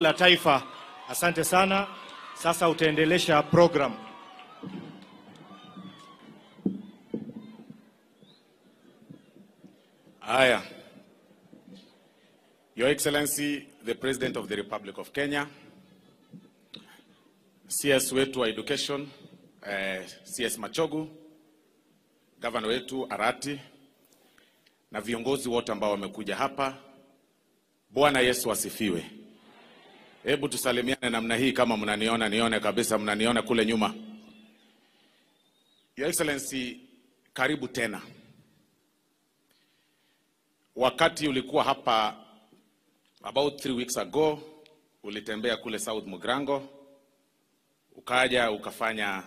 la taifa. Asante sana. Sasa utaendelesha program. Haya. Your Excellency the President of the Republic of Kenya, CS wetu wa education eh, CS Machogu, Governor wetu Arati na viongozi wote ambao wamekuja hapa. Bwana Yesu asifiwe. Hebu tusalimiane namna hii, kama mnaniona nione kabisa mnaniona kule nyuma. Your Excellency, karibu tena. Wakati ulikuwa hapa about three weeks ago, ulitembea kule South Mugrango, ukaja ukafanya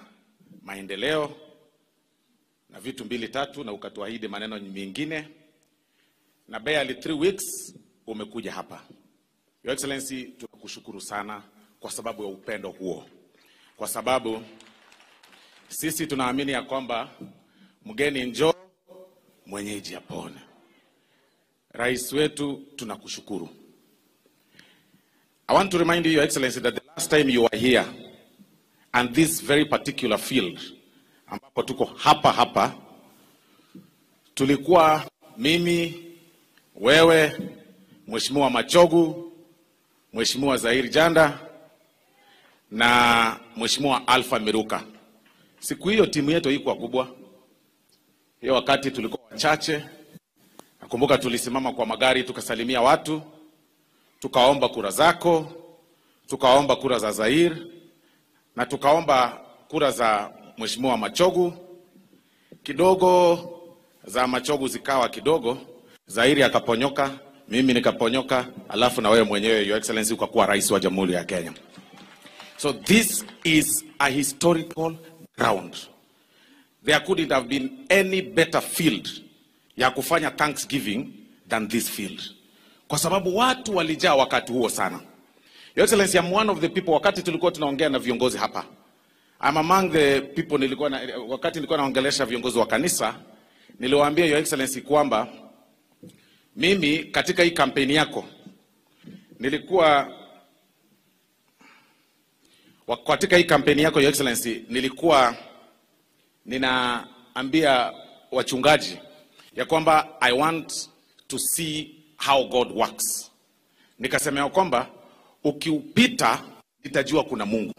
maendeleo na vitu mbili tatu, na ukatuahidi maneno mengine, na barely three weeks umekuja hapa Your Excellency kukushukuru sana kwa sababu ya upendo huo, kwa sababu sisi tunaamini ya kwamba mgeni njoo, mwenyeji apone. Rais wetu tunakushukuru. I want to remind you, Your Excellency, that the last time you were here and this very particular field ambapo tuko hapa hapa, tulikuwa mimi, wewe, Mheshimiwa Machogu Mheshimiwa Zahiri Janda na Mheshimiwa alfa Miruka. Siku hiyo timu yetu haikuwa kubwa, hiyo wakati tulikuwa wachache. Nakumbuka tulisimama kwa magari tukasalimia watu, tukaomba kura zako, tukaomba kura za Zahir na tukaomba kura za Mheshimiwa Machogu. Kidogo za Machogu zikawa kidogo, Zahiri akaponyoka mimi nikaponyoka, alafu na wewe mwenyewe your excellency ukakuwa rais wa jamhuri ya Kenya. So this is a historical ground. There couldn't have been any better field ya kufanya thanksgiving than this field, kwa sababu watu walijaa wakati huo sana. Your excellency, I'm one of the people, wakati tulikuwa tunaongea na viongozi hapa I'm among the people nilikuwa na, wakati nilikuwa naongelesha viongozi wa kanisa niliwaambia your excellency kwamba mimi katika hii kampeni yako nilikuwa katika hii kampeni yako Your Excellency, nilikuwa ninaambia wachungaji ya kwamba I want to see how God works. Nikasemea kwamba ukiupita nitajua kuna Mungu,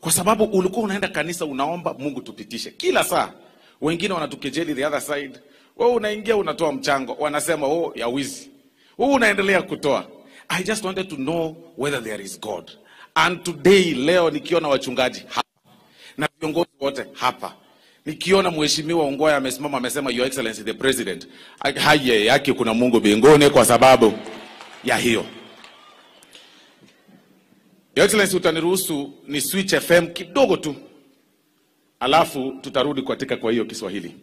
kwa sababu ulikuwa unaenda kanisa unaomba Mungu tupitishe kila saa, wengine wanatukejeli the other side wewe unaingia unatoa mchango, wanasema oh, ya wizi huu, unaendelea kutoa. I just wanted to know whether there is God and today, leo nikiona wachungaji hapa na viongozi wote hapa nikiona mheshimiwa Ongoya amesimama amesema Your Excellency the President, haye yake kuna Mungu mbinguni kwa sababu ya hiyo. Your Excellency, utaniruhusu ni switch FM kidogo tu, alafu tutarudi katika kwa hiyo Kiswahili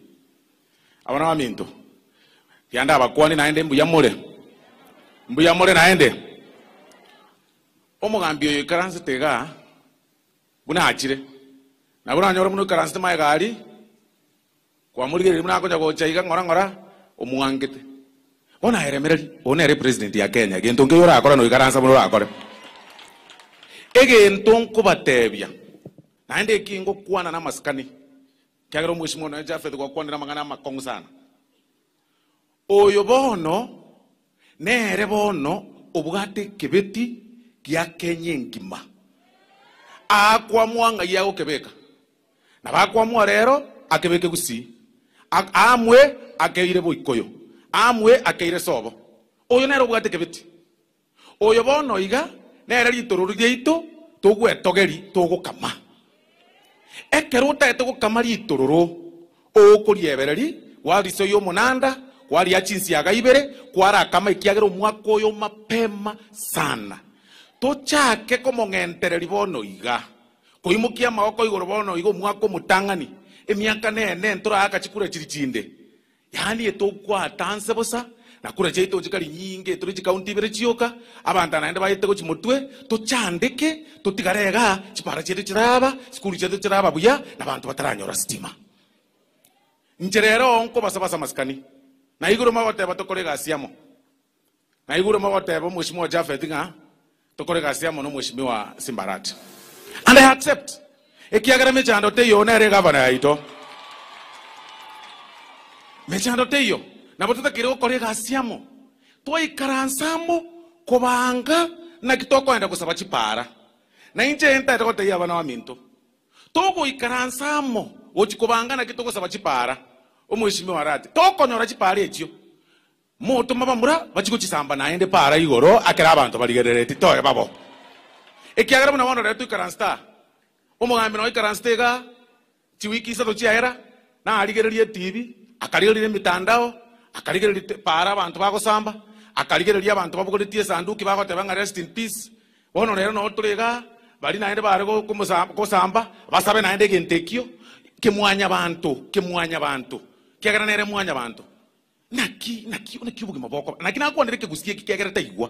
abana baminto yande abakwani naende mbuyamule mbuyamule naende omogambi oyo ekaransi tega buna achire nabuna anyora muno ekaransi temaye gari kwamurigereri muna akonya gochaiga ng'ora ng'ora omwangete ona aeremereri ona ere president ya kenya gento nkeyo orakora noigaransa muno orakore egento nkobatebia naende ekingo kwana na masikani kiagirwo mheshimiwa nawe jafeth gwakwandira magana makongu sana uyu bono nere bono obwate kebeti giakenya kenya ngima akwamwa ngai agukebeka na bakwamwa rero akebeke gusi amwe akeire boikoyo amwe akeire sobo uyu nere obwate kebeti uyu bono iga nere ritoruru riaito togwetogeri tugukama ekero otaete gokama ritororo ookoria ebereri gwariso ya omonanda kwaria chinsi yaga ibere kwarakama ekiagera omwaka oyo mapema sana tochake komong'entereri bono iga koimokia magoko igoro bono iga omwaka omotang'ani emiaka nene ntoraaga chikura chiri chinde yaani etokwata nse bosa nakura chaito chikali nyinge tuli chikauntivire chioka abandu naende bayeteko chimutwe tochandeke totigarega chipara chetu chiraba sikuru chetu chiraba buya na bantu bataranyora stima nche rero onko basabasa masikani na iguru magoteba tokore gasi amo na iguru magoteba mweshimiwa Jafet ng'a tokore gasi amo no mweshimiwa Simbarat and I accept ekiagera mechando teiyo nere gavana yaito mechando teiyo nabo tutagire gukorega ciamo twaikara nsamo kubanga na kitokwenda gusaba chipara na inje entaita gotethia abana ba minto togoikara nsamo gochikubanga na kitogosaba chipara omweshimiwa arati tokonyora chipara echio motuma bamura bachigochisamba naende para igoro akera abanto barigerereti toe babo ekiagera buna bono rero twikaransta omogambi no chiwiki isato chiaera naarigereria etivi akarigereria emitandao akaligero lipaara abanto bagosamba akaligero abanto abantu babugoretie esanduki bagoteba nga rest in peace bono rero notorega bari naende bare gosamba basabe naende egento ekio kemwanya bantu kemwanya bantu kiagera nere mwanya bantu naki naki naki obogima bwoko naki nakwonere kegusi eki kiagera taigwa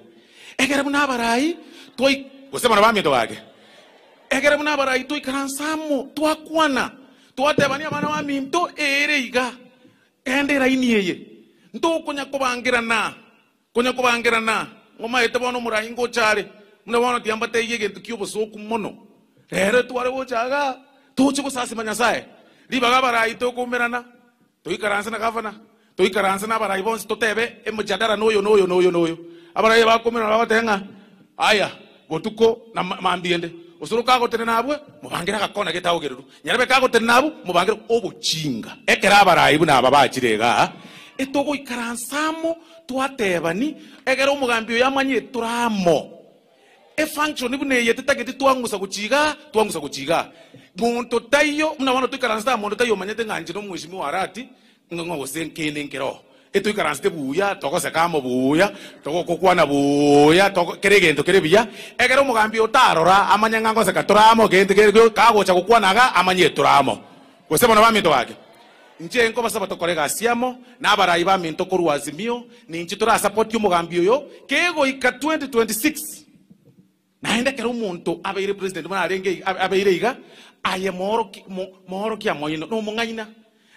egere buna abarai twoi gose bono bamiento gage egere buna abarai twaikaransamo twakwana twatebania abana ba minto iga ende eraini ntukunya kubangirana kunya kubangirana ngoma ete bono murahi ngochare muna bono tiamba teiye gintu kio busuku muno rero tware gochaga tuchi gusasima nyasaye libaga barayi tukumirana tuikaranse na gavana tuikaranse na barayi bonse tutebe emujadara noyo noyo noyo noyo abarayi bakumirana babatenga aya gotuko na mambiende osoro kagotene nabwe mubangire agakona getaogeruru nyarebe kagotene nabo mubangire obuchinga ekera abarayi buna aba bachire etogoikara nsamo twatebani egere omogambi oyo amanyire toramo efunction buna eyetetageti twang'usa gochiga twang'usa gochiga monto taiyo muna bono toikaransete monto taiyo omanyete ng'anche na omweshimiwa arati ng'ogose nkene nkero etoikaransete buya togosekamo buya togokokwana buya kere egento kere buya egere omogambi otarora amanye ng'a ngoseka toramo kere kagocha gokwanaga amanye toramo gose bono baminto gake inche nko basa batokorega asiamo na abarayi ba mento ko ruazimio ninje tora support yo mugambi uyo kego ika 2026 naenda kero muntu abeire president mwana arenge abeire iga aye moro moro kya moyino no mungaina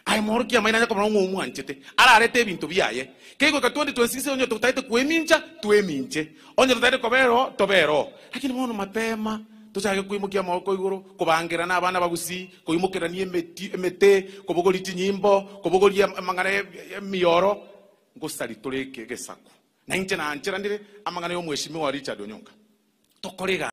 aye moro kya moyina nyako mwana ngumu anjete ararete bintu biaye kego ika 2026 onyo tutaite kueminja tueminje onyo tutaite kobero tobero lakini mwono mapema tucage kuimukia moko iguru kubangira na abana bagusi kuimukira ni emiti emete kubuguriti nyimbo kubuguria amangana mioro ngusari tureke gesaku na inche na anchira ndire amangana yo mweshimiwa Richard Onyonga tukorega